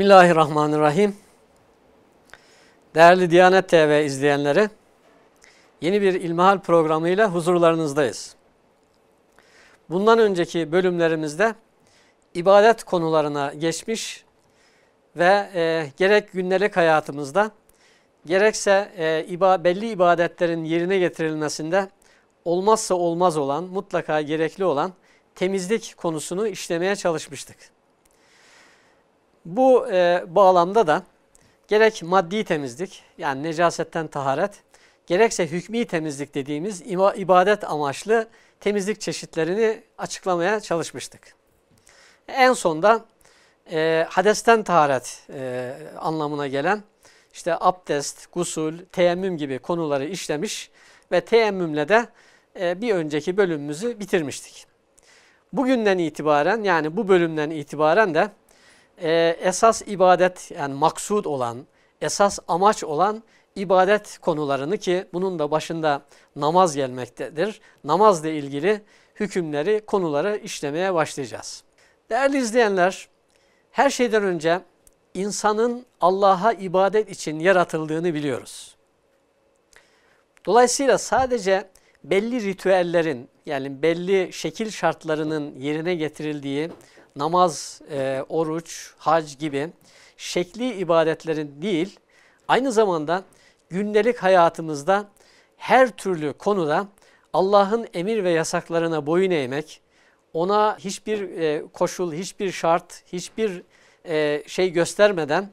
Bismillahirrahmanirrahim. Değerli Diyanet TV izleyenleri, yeni bir ilmihal programıyla huzurlarınızdayız. Bundan önceki bölümlerimizde ibadet konularına geçmiş ve e, gerek gündelik hayatımızda gerekse e, iba, belli ibadetlerin yerine getirilmesinde olmazsa olmaz olan, mutlaka gerekli olan temizlik konusunu işlemeye çalışmıştık. Bu e, bağlamda da gerek maddi temizlik yani necasetten taharet gerekse hükmi temizlik dediğimiz ibadet amaçlı temizlik çeşitlerini açıklamaya çalışmıştık. En sonda e, hadesten taharet e, anlamına gelen işte abdest, gusul, teyemmüm gibi konuları işlemiş ve teyemmümle de e, bir önceki bölümümüzü bitirmiştik. Bugünden itibaren yani bu bölümden itibaren de e, esas ibadet yani maksud olan, esas amaç olan ibadet konularını ki bunun da başında namaz gelmektedir. Namazla ilgili hükümleri, konuları işlemeye başlayacağız. Değerli izleyenler, her şeyden önce insanın Allah'a ibadet için yaratıldığını biliyoruz. Dolayısıyla sadece belli ritüellerin yani belli şekil şartlarının yerine getirildiği namaz, e, oruç, hac gibi şekli ibadetlerin değil, aynı zamanda gündelik hayatımızda her türlü konuda Allah'ın emir ve yasaklarına boyun eğmek, ona hiçbir e, koşul, hiçbir şart, hiçbir e, şey göstermeden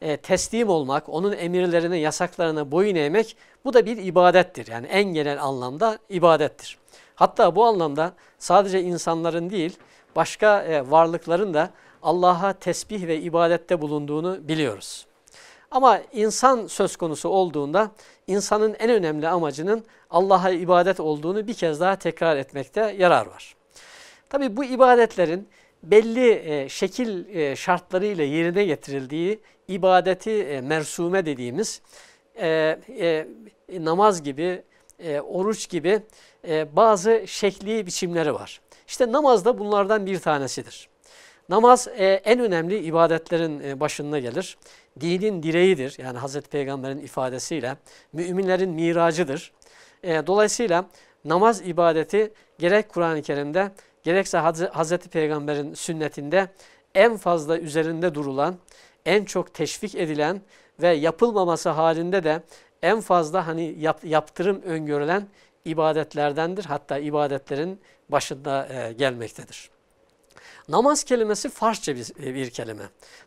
e, teslim olmak, onun emirlerine, yasaklarına boyun eğmek bu da bir ibadettir. Yani en genel anlamda ibadettir. Hatta bu anlamda sadece insanların değil, başka e, varlıkların da Allah'a tesbih ve ibadette bulunduğunu biliyoruz. Ama insan söz konusu olduğunda insanın en önemli amacının Allah'a ibadet olduğunu bir kez daha tekrar etmekte yarar var. Tabi bu ibadetlerin belli e, şekil e, şartlarıyla yerine getirildiği ibadeti e, mersume dediğimiz namaz gibi, oruç gibi bazı şekli biçimleri var. İşte namaz da bunlardan bir tanesidir. Namaz e, en önemli ibadetlerin e, başında gelir. Dinin direğidir. Yani Hazreti Peygamber'in ifadesiyle müminlerin miracıdır. E, dolayısıyla namaz ibadeti gerek Kur'an-ı Kerim'de gerekse Hazreti Peygamber'in sünnetinde en fazla üzerinde durulan, en çok teşvik edilen ve yapılmaması halinde de en fazla hani yap, yaptırım öngörülen ibadetlerdendir. Hatta ibadetlerin başında e, gelmektedir. Namaz kelimesi Farsça bir, e, bir kelime.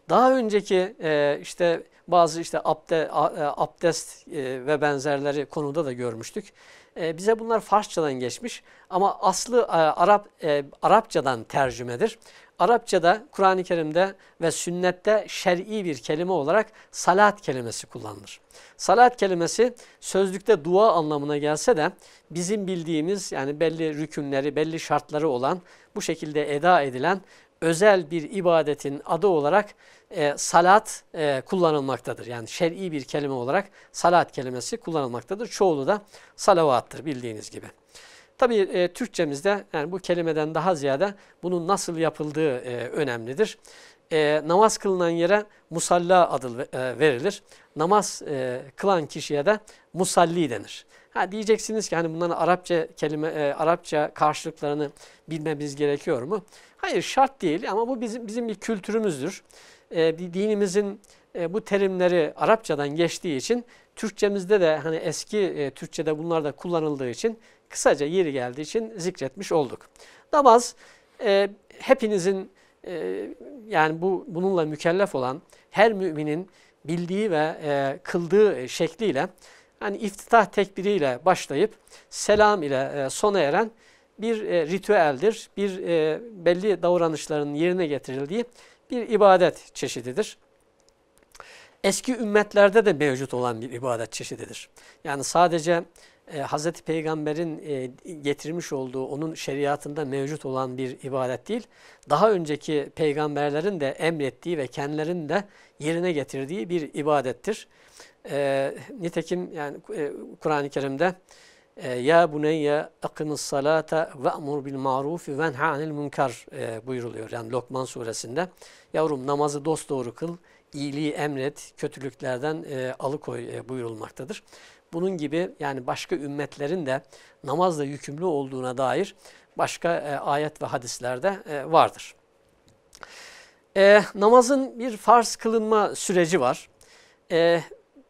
Daha önceki e, işte bazı işte abde, e, abdest e, ve benzerleri konuda da görmüştük. E, bize bunlar Farsçadan geçmiş ama aslı e, Arap e, Arapçadan tercümedir. Arapçada Kur'an-ı Kerim'de ve sünnette şer'i bir kelime olarak salat kelimesi kullanılır. Salat kelimesi sözlükte dua anlamına gelse de bizim bildiğimiz yani belli rükünleri, belli şartları olan bu şekilde eda edilen özel bir ibadetin adı olarak e, salat e, kullanılmaktadır. Yani şer'i bir kelime olarak salat kelimesi kullanılmaktadır. Çoğulu da salavattır bildiğiniz gibi. Tabii e, Türkçemizde yani bu kelimeden daha ziyade bunun nasıl yapıldığı e, önemlidir. E, namaz kılınan yere musalla adı e, verilir. Namaz e, kılan kişiye de musalli denir. Ha diyeceksiniz ki hani bunların Arapça kelime e, Arapça karşılıklarını bilmemiz gerekiyor mu? Hayır şart değil ama bu bizim bizim bir kültürümüzdür. E, bir dinimizin e, bu terimleri Arapçadan geçtiği için Türkçemizde de hani eski e, Türkçede bunlar da kullanıldığı için kısaca yeri geldiği için zikretmiş olduk. Namaz e, hepinizin e, yani bu bununla mükellef olan her müminin bildiği ve e, kıldığı şekliyle yani iftitah tekbiriyle başlayıp selam ile e, sona eren bir e, ritüeldir. Bir e, belli davranışların yerine getirildiği bir ibadet çeşididir. Eski ümmetlerde de mevcut olan bir ibadet çeşididir. Yani sadece e, Hz. Peygamber'in e, getirmiş olduğu, onun şeriatında mevcut olan bir ibadet değil. Daha önceki peygamberlerin de emrettiği ve kendilerinin de yerine getirdiği bir ibadettir. E, nitekim yani e, Kur'an-ı Kerim'de e, ya buneyye akimis salata ve amur bil maruf ve anil munkar e, buyuruluyor. Yani Lokman suresinde. Yavrum namazı dosdoğru kıl, iyiliği emret, kötülüklerden e, alıkoy buyurulmaktadır. Bunun gibi yani başka ümmetlerin de namazla yükümlü olduğuna dair başka e, ayet ve hadislerde e, vardır. E, namazın bir farz kılınma süreci var. E,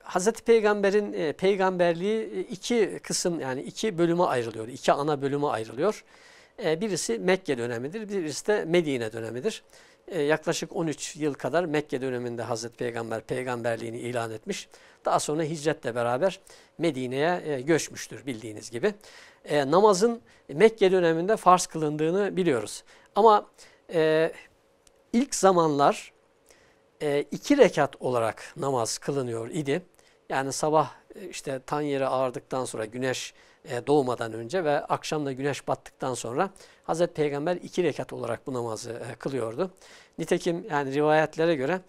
Hz. Peygamber'in e, peygamberliği e, iki kısım yani iki bölüme ayrılıyor. iki ana bölüme ayrılıyor. E, birisi Mekke dönemidir, birisi de Medine dönemidir. Ee, yaklaşık 13 yıl kadar Mekke döneminde Hazreti Peygamber peygamberliğini ilan etmiş. Daha sonra hicretle beraber Medine'ye e, göçmüştür bildiğiniz gibi. E, namazın Mekke döneminde farz kılındığını biliyoruz. Ama e, ilk zamanlar iki rekat olarak namaz kılınıyor idi. Yani sabah işte tan yeri ağardıktan sonra güneş e, doğmadan önce ve akşamda güneş battıktan sonra Hazreti Peygamber iki rekat olarak bu namazı e, kılıyordu. Nitekim yani rivayetlere göre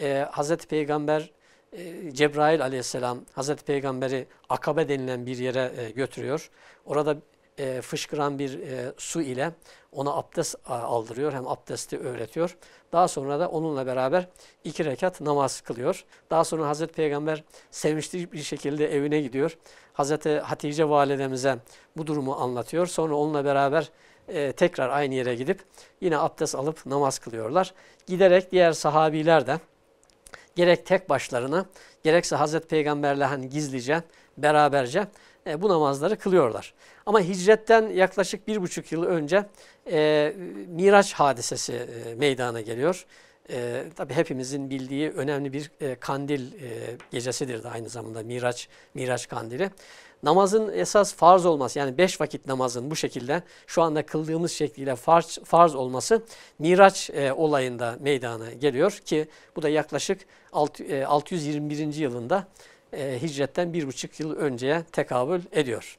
e, Hazreti Peygamber e, Cebrail aleyhisselam Hazreti Peygamberi Akabe denilen bir yere e, götürüyor. Orada e, fışkıran bir e, su ile ona abdest aldırıyor hem abdesti öğretiyor. Daha sonra da onunla beraber iki rekat namaz kılıyor. Daha sonra Hazreti Peygamber sevinçli bir şekilde evine gidiyor. Hazreti Hatice validemize bu durumu anlatıyor. Sonra onunla beraber e, tekrar aynı yere gidip yine abdest alıp namaz kılıyorlar. Giderek diğer sahabiler de gerek tek başlarına gerekse Hazreti Peygamberle hani gizlice beraberce e, bu namazları kılıyorlar. Ama hicretten yaklaşık bir buçuk yıl önce e, Miraç hadisesi e, meydana geliyor. E, tabii hepimizin bildiği önemli bir e, kandil e, gecesidir de aynı zamanda Miraç, Miraç kandili. Namazın esas farz olması yani beş vakit namazın bu şekilde şu anda kıldığımız şekliyle farz, farz olması Miraç e, olayında meydana geliyor ki bu da yaklaşık alt, e, 621. yılında e, hicretten bir buçuk yıl önceye tekabül ediyor.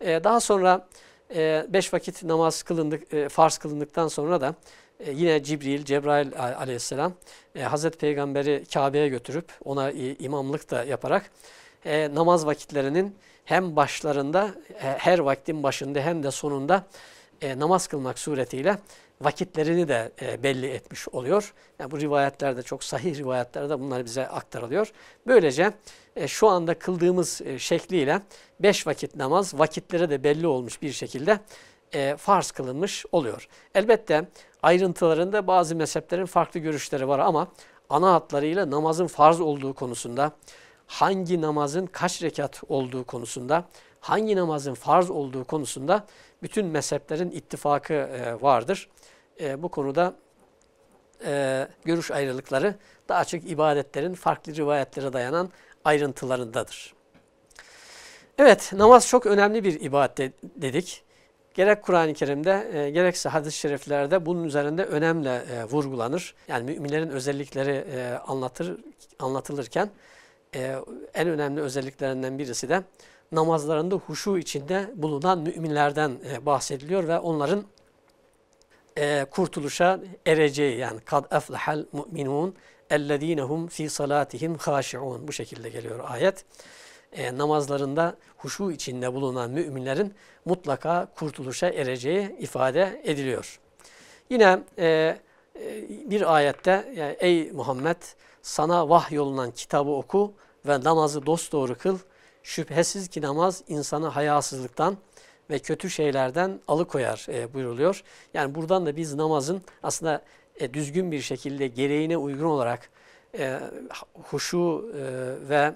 E, daha sonra e, beş vakit namaz kılındık, e, farz kılındıktan sonra da e, yine Cibril, Cebrail aleyhisselam e, Hazreti Peygamber'i Kabe'ye götürüp ona e, imamlık da yaparak e, namaz vakitlerinin hem başlarında e, her vaktin başında hem de sonunda e, namaz kılmak suretiyle vakitlerini de e, belli etmiş oluyor. Yani bu rivayetlerde çok sahih rivayetlerde bunlar bize aktarılıyor. Böylece e, şu anda kıldığımız e, şekliyle beş vakit namaz vakitlere de belli olmuş bir şekilde e, farz kılınmış oluyor. Elbette ayrıntılarında bazı mezheplerin farklı görüşleri var ama ana hatlarıyla namazın farz olduğu konusunda, hangi namazın kaç rekat olduğu konusunda, hangi namazın farz olduğu konusunda bütün mezheplerin ittifakı e, vardır e, bu konuda e, görüş ayrılıkları daha açık ibadetlerin farklı rivayetlere dayanan ayrıntılarındadır. Evet namaz çok önemli bir ibadet dedik. Gerek Kur'an-ı Kerim'de e, gerekse hadis-i şeriflerde bunun üzerinde önemle e, vurgulanır. Yani müminlerin özellikleri e, anlatır anlatılırken e, en önemli özelliklerinden birisi de namazlarında huşu içinde bulunan müminlerden e, bahsediliyor ve onların e, kurtuluşa ereceği yani kad eflehel mu'minun ellezinehum fi salatihim haşiun bu şekilde geliyor ayet. E, namazlarında huşu içinde bulunan müminlerin mutlaka kurtuluşa ereceği ifade ediliyor. Yine e, e bir ayette yani ey Muhammed sana yolunan kitabı oku ve namazı dosdoğru kıl. Şüphesiz ki namaz insanı hayasızlıktan, ve kötü şeylerden alıkoyar e, buyuruluyor. Yani buradan da biz namazın aslında e, düzgün bir şekilde gereğine uygun olarak e, huşu e, ve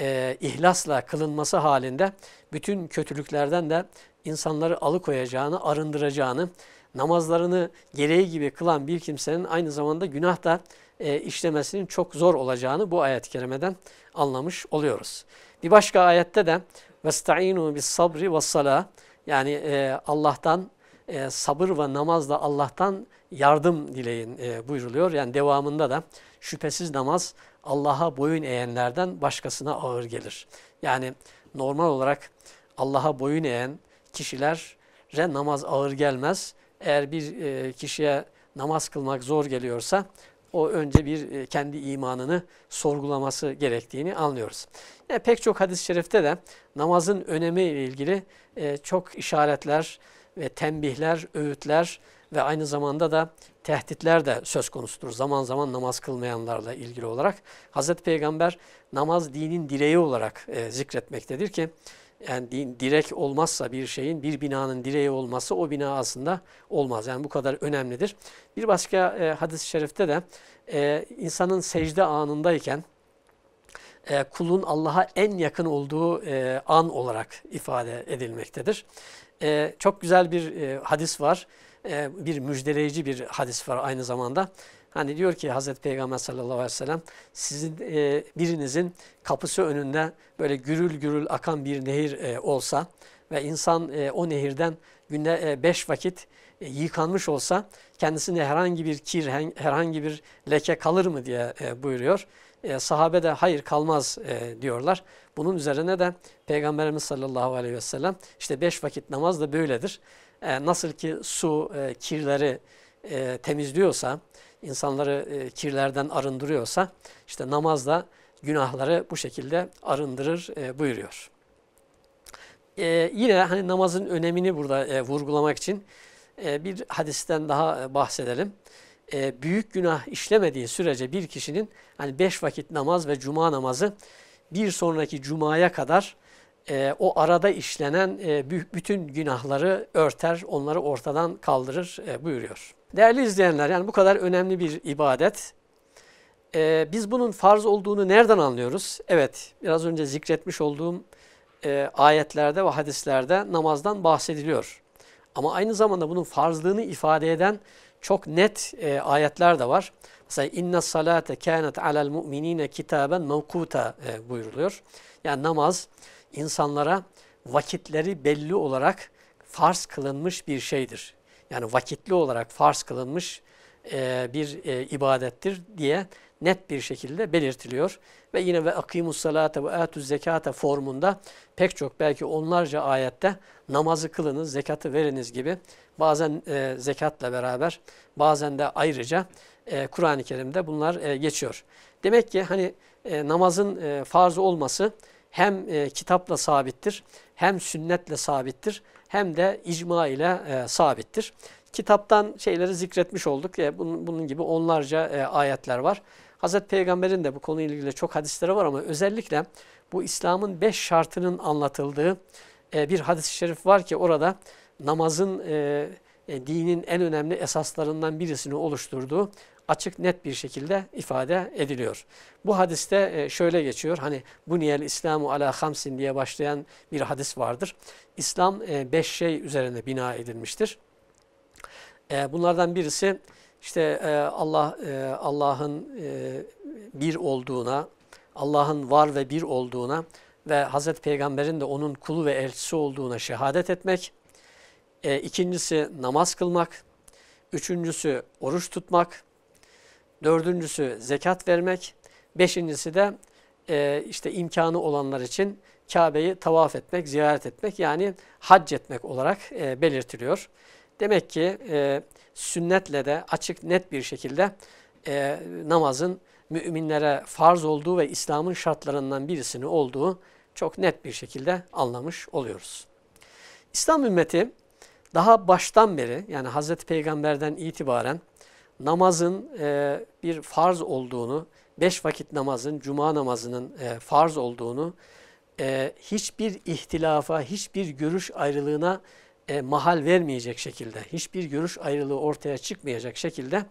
e, ihlasla kılınması halinde bütün kötülüklerden de insanları alıkoyacağını, arındıracağını, namazlarını gereği gibi kılan bir kimsenin aynı zamanda günah da e, işlemesinin çok zor olacağını bu ayet-i kerimeden anlamış oluyoruz. Bir başka ayette de وَاسْتَعِينُوا بِالصَّبْرِ وَالصَّلَاةِ Yani e, Allah'tan e, sabır ve namazla Allah'tan yardım dileyin e, buyruluyor. Yani devamında da şüphesiz namaz Allah'a boyun eğenlerden başkasına ağır gelir. Yani normal olarak Allah'a boyun eğen kişilere namaz ağır gelmez. Eğer bir e, kişiye namaz kılmak zor geliyorsa o önce bir e, kendi imanını sorgulaması gerektiğini anlıyoruz. Yani pek çok hadis-i şerifte de namazın önemi ile ilgili e, çok işaretler ve tembihler, öğütler ve aynı zamanda da tehditler de söz konusudur. Zaman zaman namaz kılmayanlarla ilgili olarak Hazreti Peygamber namaz dinin direği olarak e, zikretmektedir ki yani direk olmazsa bir şeyin bir binanın direği olması o bina aslında olmaz. Yani bu kadar önemlidir. Bir başka e, hadis-i şerifte de e, insanın secde anındayken e, kulun Allah'a en yakın olduğu e, an olarak ifade edilmektedir. E, çok güzel bir e, hadis var. E, bir müjdeleyici bir hadis var aynı zamanda. Hani diyor ki Hazreti Peygamber sallallahu aleyhi ve sellem sizin e, birinizin kapısı önünde böyle gürül gürül akan bir nehir e, olsa ve insan e, o nehirden günde e, beş vakit e, yıkanmış olsa kendisine herhangi bir kir, herhangi bir leke kalır mı diye e, buyuruyor. E, sahabe de hayır kalmaz e, diyorlar. Bunun üzerine de Peygamberimiz sallallahu aleyhi ve sellem işte beş vakit namaz da böyledir. E, nasıl ki su e, kirleri e, temizliyorsa, insanları e, kirlerden arındırıyorsa işte namaz da günahları bu şekilde arındırır e, buyuruyor. E, yine hani namazın önemini burada vurgulamak için bir hadisten daha bahsedelim. büyük günah işlemediği sürece bir kişinin hani beş vakit namaz ve cuma namazı bir sonraki cumaya kadar o arada işlenen bütün günahları örter, onları ortadan kaldırır buyuruyor. Değerli izleyenler yani bu kadar önemli bir ibadet. Ee, biz bunun farz olduğunu nereden anlıyoruz? Evet biraz önce zikretmiş olduğum e, ayetlerde ve hadislerde namazdan bahsediliyor. Ama aynı zamanda bunun farzlığını ifade eden çok net e, ayetler de var. Mesela inna salate kanet alel mu'minine kitaben mevkuta e, buyruluyor. Yani namaz insanlara vakitleri belli olarak farz kılınmış bir şeydir yani vakitli olarak farz kılınmış e, bir e, ibadettir diye net bir şekilde belirtiliyor. Ve yine ve akimus salate ve etuz zekate formunda pek çok belki onlarca ayette namazı kılınız, zekatı veriniz gibi bazen e, zekatla beraber bazen de ayrıca e, Kur'an-ı Kerim'de bunlar e, geçiyor. Demek ki hani e, namazın e, farzı olması hem e, kitapla sabittir hem sünnetle sabittir hem de icma ile e, sabittir. Kitaptan şeyleri zikretmiş olduk. E, bunun, bunun gibi onlarca e, ayetler var. Hazreti Peygamber'in de bu konuyla ilgili çok hadisleri var ama özellikle bu İslam'ın beş şartının anlatıldığı e, bir hadis-i şerif var ki orada namazın e, e, dinin en önemli esaslarından birisini oluşturduğu açık net bir şekilde ifade ediliyor. Bu hadiste e, şöyle geçiyor. Hani bu niyel İslamu ala hamsin diye başlayan bir hadis vardır. İslam e, beş şey üzerine bina edilmiştir. E, bunlardan birisi işte Allah Allah'ın bir olduğuna, Allah'ın var ve bir olduğuna ve Hazreti Peygamber'in de onun kulu ve elçisi olduğuna şehadet etmek. İkincisi namaz kılmak. Üçüncüsü oruç tutmak. Dördüncüsü zekat vermek. Beşincisi de e, işte imkanı olanlar için Kabe'yi tavaf etmek, ziyaret etmek yani hac etmek olarak e, belirtiliyor. Demek ki e, sünnetle de açık net bir şekilde e, namazın müminlere farz olduğu ve İslam'ın şartlarından birisini olduğu çok net bir şekilde anlamış oluyoruz. İslam ümmeti daha baştan beri yani Hazreti Peygamber'den itibaren namazın e, bir farz olduğunu, beş vakit namazın, cuma namazının e, farz olduğunu, e, hiçbir ihtilafa, hiçbir görüş ayrılığına e, mahal vermeyecek şekilde, hiçbir görüş ayrılığı ortaya çıkmayacak şekilde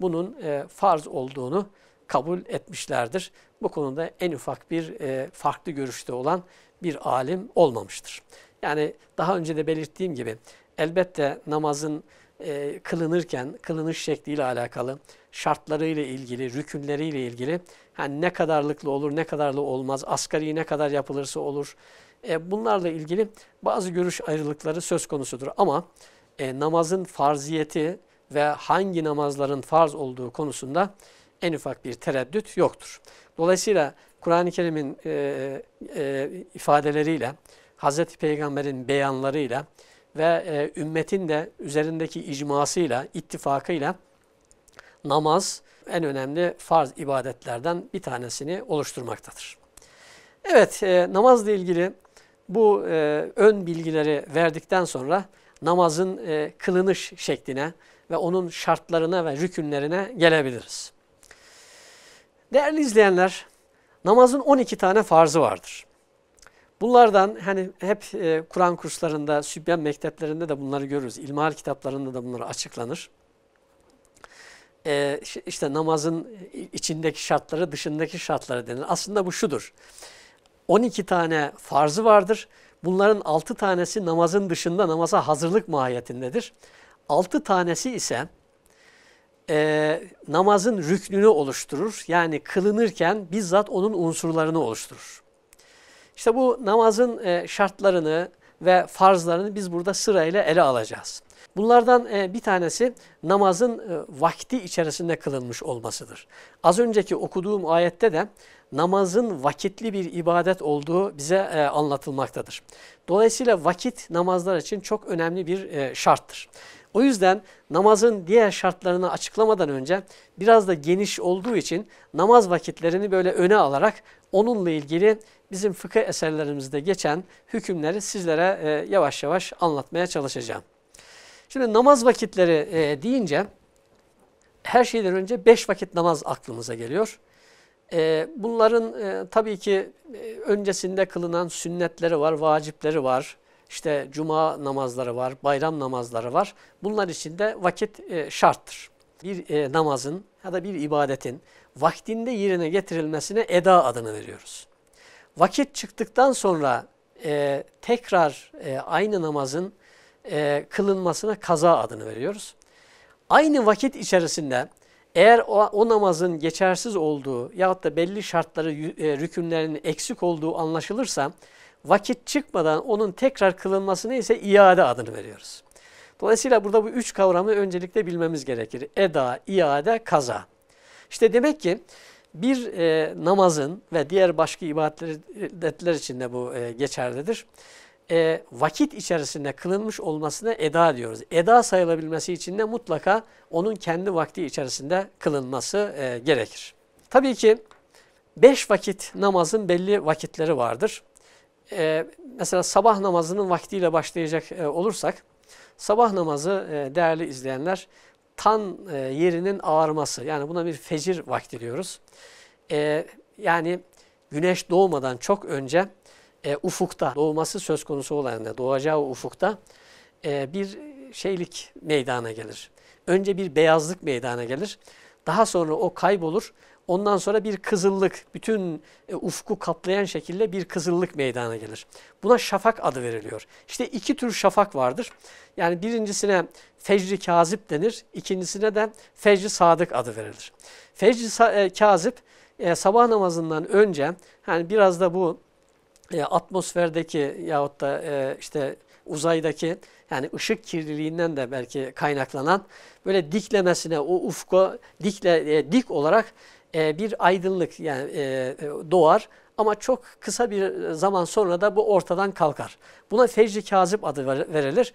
bunun e, farz olduğunu kabul etmişlerdir. Bu konuda en ufak bir e, farklı görüşte olan bir alim olmamıştır. Yani daha önce de belirttiğim gibi elbette namazın e, kılınırken, kılınış şekliyle alakalı, şartlarıyla ilgili, rükünleriyle ilgili yani ne kadarlıklı olur, ne kadarlı olmaz, asgari ne kadar yapılırsa olur. E, bunlarla ilgili bazı görüş ayrılıkları söz konusudur. Ama e, namazın farziyeti ve hangi namazların farz olduğu konusunda en ufak bir tereddüt yoktur. Dolayısıyla Kur'an-ı Kerim'in e, e, ifadeleriyle, Hz. Peygamber'in beyanlarıyla, ve e, ümmetin de üzerindeki icmasıyla, ittifakıyla namaz en önemli farz ibadetlerden bir tanesini oluşturmaktadır. Evet e, namazla ilgili bu e, ön bilgileri verdikten sonra namazın e, kılınış şekline ve onun şartlarına ve rükünlerine gelebiliriz. Değerli izleyenler, namazın 12 tane farzı vardır. Bunlardan hani hep e, Kur'an kurslarında, Sübyan mekteplerinde de bunları görürüz. İlmihal kitaplarında da bunlar açıklanır. E, işte namazın e, içindeki şartları, dışındaki şartları denir. Aslında bu şudur. 12 tane farzı vardır. Bunların 6 tanesi namazın dışında namaza hazırlık mahiyetindedir. 6 tanesi ise e, namazın rüknünü oluşturur. Yani kılınırken bizzat onun unsurlarını oluşturur. İşte bu namazın e, şartlarını ve farzlarını biz burada sırayla ele alacağız. Bunlardan e, bir tanesi namazın e, vakti içerisinde kılınmış olmasıdır. Az önceki okuduğum ayette de namazın vakitli bir ibadet olduğu bize anlatılmaktadır. Dolayısıyla vakit namazlar için çok önemli bir şarttır. O yüzden namazın diğer şartlarını açıklamadan önce biraz da geniş olduğu için namaz vakitlerini böyle öne alarak onunla ilgili bizim fıkıh eserlerimizde geçen hükümleri sizlere e, yavaş yavaş anlatmaya çalışacağım. Şimdi namaz vakitleri e, deyince her şeyden önce beş vakit namaz aklımıza geliyor. E, bunların e, tabii ki e, öncesinde kılınan sünnetleri var, vacipleri var, işte cuma namazları var, bayram namazları var. Bunlar için de vakit e, şarttır. Bir e, namazın ya da bir ibadetin vaktinde yerine getirilmesine eda adını veriyoruz. Vakit çıktıktan sonra e, tekrar e, aynı namazın e, kılınmasına kaza adını veriyoruz. Aynı vakit içerisinde eğer o, o namazın geçersiz olduğu yahut da belli şartları, e, rükünlerinin eksik olduğu anlaşılırsa vakit çıkmadan onun tekrar kılınması neyse iade adını veriyoruz. Dolayısıyla burada bu üç kavramı öncelikle bilmemiz gerekir. Eda, iade, kaza. İşte demek ki bir e, namazın ve diğer başka ibadetler için de bu e, geçerlidir. E, vakit içerisinde kılınmış olmasına eda diyoruz. Eda sayılabilmesi için de mutlaka onun kendi vakti içerisinde kılınması e, gerekir. Tabii ki beş vakit namazın belli vakitleri vardır e, mesela sabah namazının vaktiyle başlayacak e, olursak, sabah namazı e, değerli izleyenler tan e, yerinin ağarması yani buna bir fecir vakti diyoruz. E, yani güneş doğmadan çok önce e, ufukta doğması söz konusu olan doğacağı ufukta e, bir şeylik meydana gelir. Önce bir beyazlık meydana gelir. Daha sonra o kaybolur Ondan sonra bir kızıllık, bütün e, ufku kaplayan şekilde bir kızıllık meydana gelir. Buna şafak adı veriliyor. İşte iki tür şafak vardır. Yani birincisine fecri kazip denir, ikincisine de fecri sadık adı verilir. Fecri e, kazip e, sabah namazından önce yani biraz da bu e, atmosferdeki yahut da e, işte uzaydaki yani ışık kirliliğinden de belki kaynaklanan böyle diklemesine o ufku dikle e, dik olarak e, bir aydınlık yani e, e, doğar ama çok kısa bir zaman sonra da bu ortadan kalkar. Buna fecri kazip adı verilir.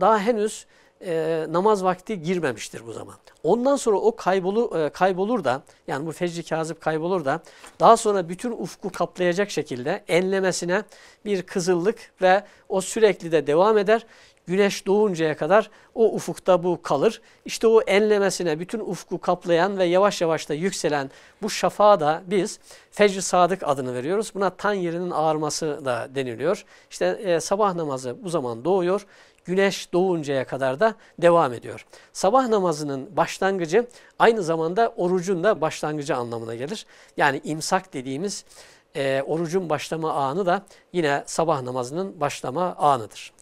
daha henüz namaz vakti girmemiştir bu zaman. Ondan sonra o kaybolu, kaybolur da yani bu fecri kazip kaybolur da daha sonra bütün ufku kaplayacak şekilde enlemesine bir kızıllık ve o sürekli de devam eder güneş doğuncaya kadar o ufukta bu kalır. İşte o enlemesine bütün ufku kaplayan ve yavaş yavaş da yükselen bu şafağa da biz fecr sadık adını veriyoruz. Buna tan yerinin ağarması da deniliyor. İşte e, sabah namazı bu zaman doğuyor güneş doğuncaya kadar da devam ediyor. Sabah namazının başlangıcı aynı zamanda orucun da başlangıcı anlamına gelir. Yani imsak dediğimiz e, orucun başlama anı da yine sabah namazının başlama anıdır.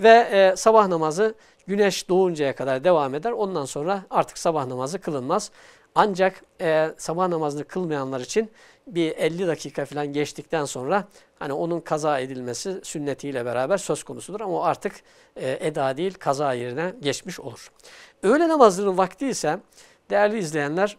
Ve e, sabah namazı güneş doğuncaya kadar devam eder. Ondan sonra artık sabah namazı kılınmaz. Ancak e, sabah namazını kılmayanlar için bir 50 dakika falan geçtikten sonra hani onun kaza edilmesi sünnetiyle beraber söz konusudur ama o artık e, eda değil kaza yerine geçmiş olur. Öğle namazının vakti ise değerli izleyenler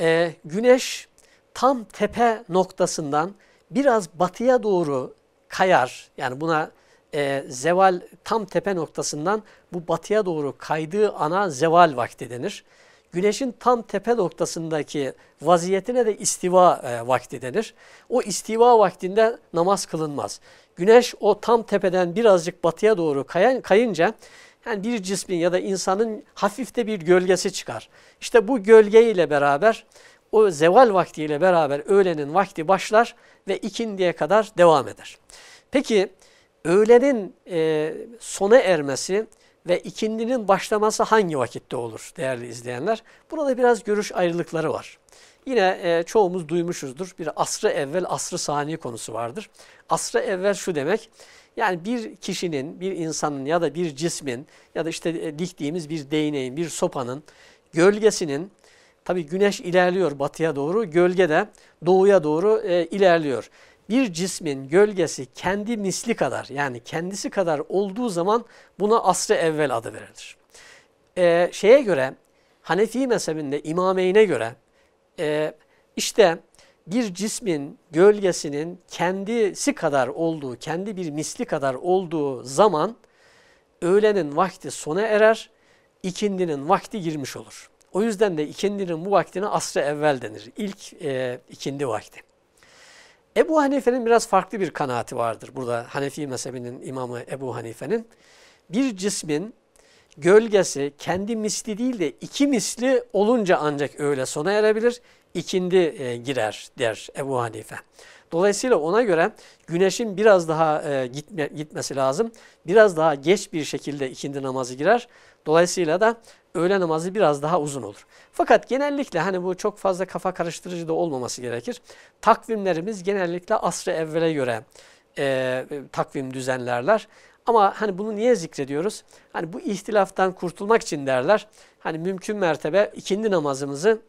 e, güneş tam tepe noktasından biraz batıya doğru kayar. Yani buna e, zeval tam tepe noktasından bu batıya doğru kaydığı ana zeval vakti denir. Güneşin tam tepe noktasındaki vaziyetine de istiva e, vakti denir. O istiva vaktinde namaz kılınmaz. Güneş o tam tepeden birazcık batıya doğru kayan, kayınca yani bir cismin ya da insanın hafifte bir gölgesi çıkar. İşte bu gölge ile beraber o zeval vaktiyle beraber öğlenin vakti başlar ve ikindiye kadar devam eder. Peki öğlenin e, sona ermesi ve ikindinin başlaması hangi vakitte olur değerli izleyenler? Burada biraz görüş ayrılıkları var. Yine e, çoğumuz duymuşuzdur. Bir asrı evvel asrı saniye konusu vardır. Asrı evvel şu demek. Yani bir kişinin, bir insanın ya da bir cismin ya da işte e, diktiğimiz bir değneğin, bir sopanın gölgesinin tabi güneş ilerliyor batıya doğru, gölge de doğuya doğru e, ilerliyor bir cismin gölgesi kendi misli kadar yani kendisi kadar olduğu zaman buna asrı evvel adı verilir. Ee, şeye göre Hanefi mezhebinde imameyne göre e, işte bir cismin gölgesinin kendisi kadar olduğu, kendi bir misli kadar olduğu zaman öğlenin vakti sona erer, ikindinin vakti girmiş olur. O yüzden de ikindinin bu vaktine asrı evvel denir. İlk e, ikindi vakti. Ebu Hanife'nin biraz farklı bir kanaati vardır. Burada Hanefi mezhebinin imamı Ebu Hanife'nin bir cismin gölgesi kendi misli değil de iki misli olunca ancak öyle sona erebilir, ikindi e, girer der Ebu Hanife. Dolayısıyla ona göre güneşin biraz daha e, gitme, gitmesi lazım. Biraz daha geç bir şekilde ikindi namazı girer. Dolayısıyla da öğle namazı biraz daha uzun olur. Fakat genellikle hani bu çok fazla kafa karıştırıcı da olmaması gerekir. Takvimlerimiz genellikle asrı evvele göre e, takvim düzenlerler. Ama hani bunu niye zikrediyoruz? Hani bu ihtilaftan kurtulmak için derler. Hani mümkün mertebe ikindi namazımızı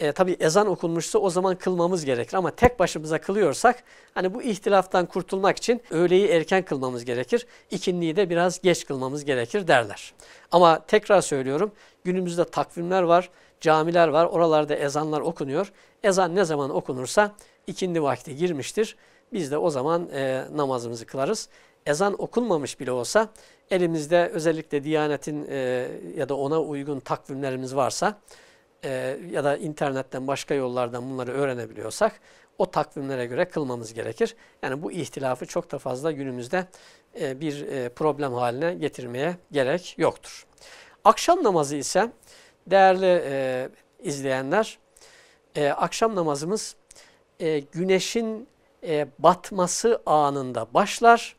e, tabii ezan okunmuşsa o zaman kılmamız gerekir ama tek başımıza kılıyorsak hani bu ihtilaftan kurtulmak için öğleyi erken kılmamız gerekir. İkinliği de biraz geç kılmamız gerekir derler. Ama tekrar söylüyorum günümüzde takvimler var, camiler var, oralarda ezanlar okunuyor. Ezan ne zaman okunursa ikindi vakti girmiştir. Biz de o zaman e, namazımızı kılarız. Ezan okunmamış bile olsa elimizde özellikle Diyanet'in e, ya da ona uygun takvimlerimiz varsa e, ya da internetten başka yollardan bunları öğrenebiliyorsak o takvimlere göre kılmamız gerekir. Yani bu ihtilafı çok da fazla günümüzde e, bir e, problem haline getirmeye gerek yoktur. Akşam namazı ise değerli e, izleyenler e, akşam namazımız e, güneşin e, batması anında başlar.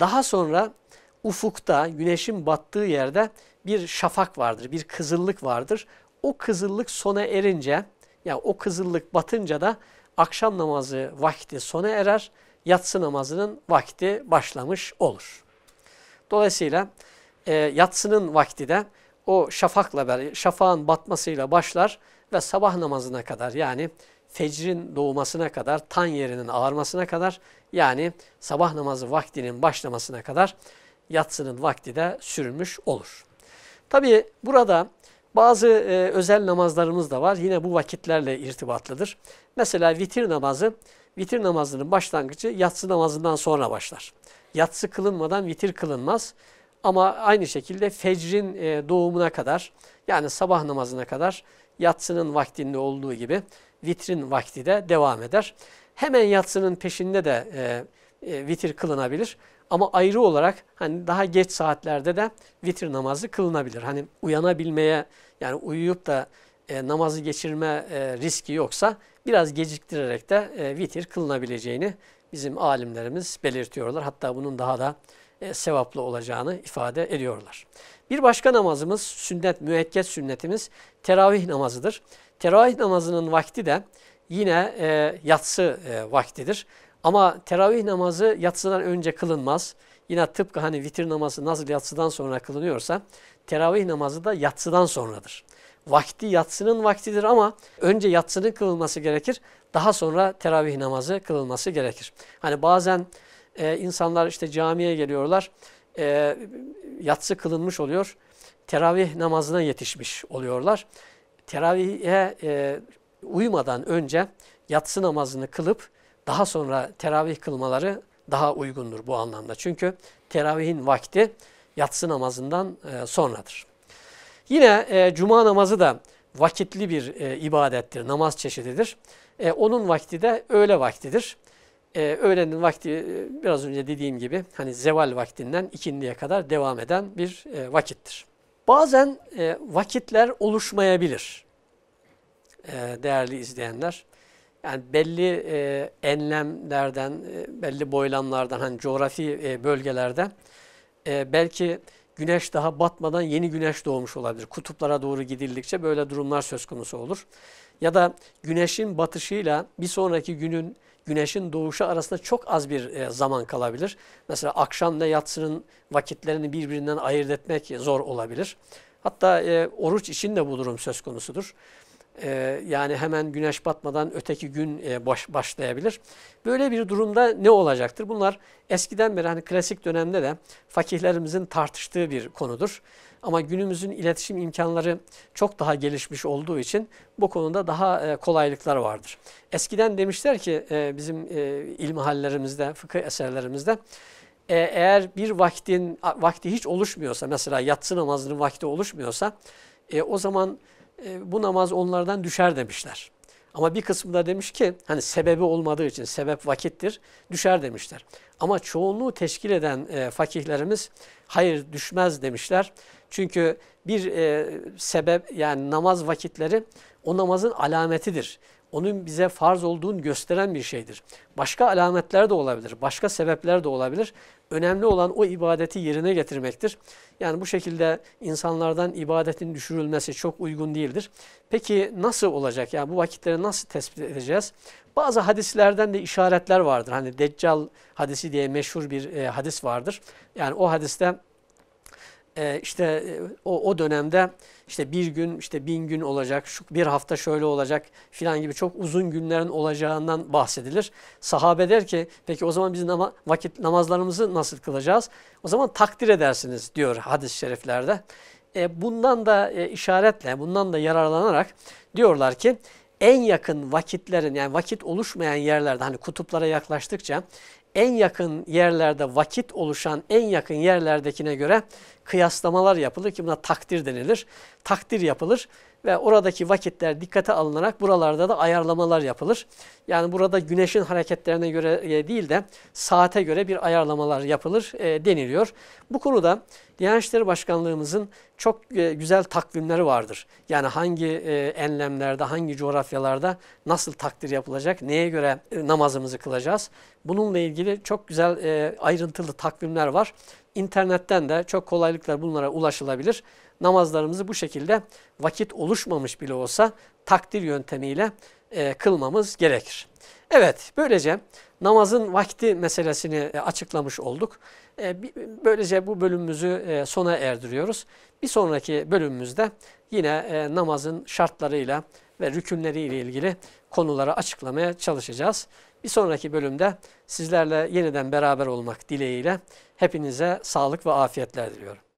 Daha sonra ufukta güneşin battığı yerde bir şafak vardır, bir kızıllık vardır o kızıllık sona erince yani o kızıllık batınca da akşam namazı vakti sona erer, yatsı namazının vakti başlamış olur. Dolayısıyla e, yatsının vakti de o şafakla şafağın batmasıyla başlar ve sabah namazına kadar yani fecrin doğmasına kadar, tan yerinin ağarmasına kadar yani sabah namazı vaktinin başlamasına kadar yatsının vakti de sürmüş olur. Tabi burada bazı e, özel namazlarımız da var. Yine bu vakitlerle irtibatlıdır. Mesela vitir namazı, vitir namazının başlangıcı yatsı namazından sonra başlar. Yatsı kılınmadan vitir kılınmaz. Ama aynı şekilde fecrin e, doğumuna kadar yani sabah namazına kadar yatsının vaktinde olduğu gibi vitrin vakti de devam eder. Hemen yatsının peşinde de e, e, vitir kılınabilir. Ama ayrı olarak hani daha geç saatlerde de vitir namazı kılınabilir. Hani uyanabilmeye yani uyuyup da e, namazı geçirme e, riski yoksa biraz geciktirerek de e, vitir kılınabileceğini bizim alimlerimiz belirtiyorlar. Hatta bunun daha da e, sevaplı olacağını ifade ediyorlar. Bir başka namazımız sünnet, müekket sünnetimiz teravih namazıdır. Teravih namazının vakti de yine e, yatsı e, vaktidir. Ama teravih namazı yatsıdan önce kılınmaz. Yine tıpkı hani vitir namazı nasıl yatsıdan sonra kılınıyorsa teravih namazı da yatsıdan sonradır. Vakti yatsının vaktidir ama önce yatsının kılınması gerekir. Daha sonra teravih namazı kılınması gerekir. Hani bazen e, insanlar işte camiye geliyorlar. E, yatsı kılınmış oluyor. Teravih namazına yetişmiş oluyorlar. Teravihe e, uyumadan önce yatsı namazını kılıp daha sonra teravih kılmaları daha uygundur bu anlamda. Çünkü teravihin vakti yatsı namazından e, sonradır. Yine e, cuma namazı da vakitli bir e, ibadettir, namaz çeşididir. E, onun vakti de öğle vaktidir. E, öğlenin vakti biraz önce dediğim gibi hani zeval vaktinden ikindiye kadar devam eden bir vakittir. Bazen vakitler oluşmayabilir değerli izleyenler. Yani belli e, enlemlerden, e, belli boylamlardan, hani coğrafi e, bölgelerden e, belki güneş daha batmadan yeni güneş doğmuş olabilir. Kutuplara doğru gidildikçe böyle durumlar söz konusu olur. Ya da güneşin batışıyla bir sonraki günün güneşin doğuşu arasında çok az bir e, zaman kalabilir. Mesela akşamla yatsının vakitlerini birbirinden ayırt etmek zor olabilir. Hatta e, oruç için de bu durum söz konusudur. Ee, yani hemen güneş batmadan öteki gün e, başlayabilir. Böyle bir durumda ne olacaktır? Bunlar eskiden beri hani klasik dönemde de fakihlerimizin tartıştığı bir konudur. Ama günümüzün iletişim imkanları çok daha gelişmiş olduğu için bu konuda daha e, kolaylıklar vardır. Eskiden demişler ki e, bizim ilmihallerimizde, fıkıh eserlerimizde eğer bir vaktin vakti hiç oluşmuyorsa mesela yatsı namazının vakti oluşmuyorsa o zaman e, bu namaz onlardan düşer demişler. Ama bir kısmı da demiş ki hani sebebi olmadığı için sebep vakittir düşer demişler. Ama çoğunluğu teşkil eden e, fakihlerimiz hayır düşmez demişler. Çünkü bir e, sebep yani namaz vakitleri o namazın alametidir onun bize farz olduğunu gösteren bir şeydir. Başka alametler de olabilir, başka sebepler de olabilir. Önemli olan o ibadeti yerine getirmektir. Yani bu şekilde insanlardan ibadetin düşürülmesi çok uygun değildir. Peki nasıl olacak? Yani bu vakitleri nasıl tespit edeceğiz? Bazı hadislerden de işaretler vardır. Hani Deccal hadisi diye meşhur bir e, hadis vardır. Yani o hadiste e, işte e, o, o dönemde işte bir gün işte bin gün olacak, şu bir hafta şöyle olacak filan gibi çok uzun günlerin olacağından bahsedilir. Sahabe der ki peki o zaman biz nama, vakit namazlarımızı nasıl kılacağız? O zaman takdir edersiniz diyor hadis-i şeriflerde. E, bundan da e, işaretle, bundan da yararlanarak diyorlar ki en yakın vakitlerin yani vakit oluşmayan yerlerde hani kutuplara yaklaştıkça en yakın yerlerde vakit oluşan en yakın yerlerdekine göre kıyaslamalar yapılır ki buna takdir denilir. Takdir yapılır ve oradaki vakitler dikkate alınarak buralarda da ayarlamalar yapılır. Yani burada güneşin hareketlerine göre e, değil de saate göre bir ayarlamalar yapılır e, deniliyor. Bu konuda Diyanet İşleri Başkanlığımızın çok e, güzel takvimleri vardır. Yani hangi e, enlemlerde, hangi coğrafyalarda nasıl takdir yapılacak, neye göre e, namazımızı kılacağız. Bununla ilgili çok güzel e, ayrıntılı takvimler var. İnternetten de çok kolaylıkla bunlara ulaşılabilir namazlarımızı bu şekilde vakit oluşmamış bile olsa takdir yöntemiyle e, kılmamız gerekir. Evet böylece namazın vakti meselesini e, açıklamış olduk. E, böylece bu bölümümüzü e, sona erdiriyoruz. Bir sonraki bölümümüzde yine namazın şartlarıyla ve rükünleriyle ilgili konuları açıklamaya çalışacağız. Bir sonraki bölümde sizlerle yeniden beraber olmak dileğiyle hepinize sağlık ve afiyetler diliyorum.